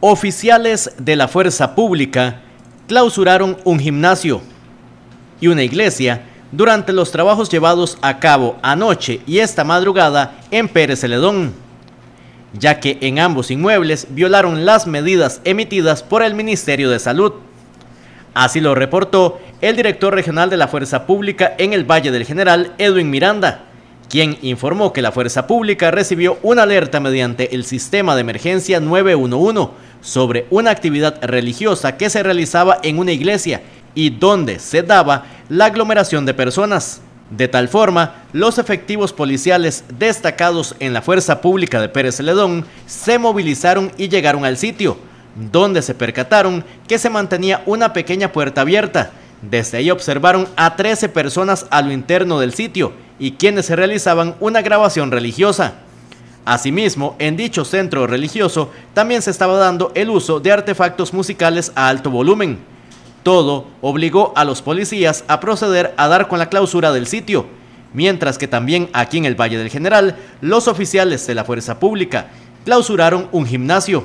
Oficiales de la fuerza pública clausuraron un gimnasio y una iglesia durante los trabajos llevados a cabo anoche y esta madrugada en Pérez Celedón, ya que en ambos inmuebles violaron las medidas emitidas por el Ministerio de Salud. Así lo reportó el director regional de la Fuerza Pública en el Valle del General, Edwin Miranda quien informó que la Fuerza Pública recibió una alerta mediante el sistema de emergencia 911 sobre una actividad religiosa que se realizaba en una iglesia y donde se daba la aglomeración de personas. De tal forma, los efectivos policiales destacados en la Fuerza Pública de Pérez Ledón se movilizaron y llegaron al sitio, donde se percataron que se mantenía una pequeña puerta abierta, desde ahí observaron a 13 personas a lo interno del sitio y quienes se realizaban una grabación religiosa. Asimismo, en dicho centro religioso también se estaba dando el uso de artefactos musicales a alto volumen. Todo obligó a los policías a proceder a dar con la clausura del sitio, mientras que también aquí en el Valle del General, los oficiales de la Fuerza Pública clausuraron un gimnasio.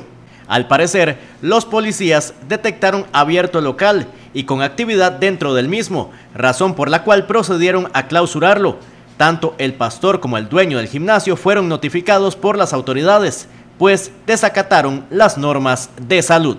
Al parecer, los policías detectaron abierto el local y con actividad dentro del mismo, razón por la cual procedieron a clausurarlo. Tanto el pastor como el dueño del gimnasio fueron notificados por las autoridades, pues desacataron las normas de salud.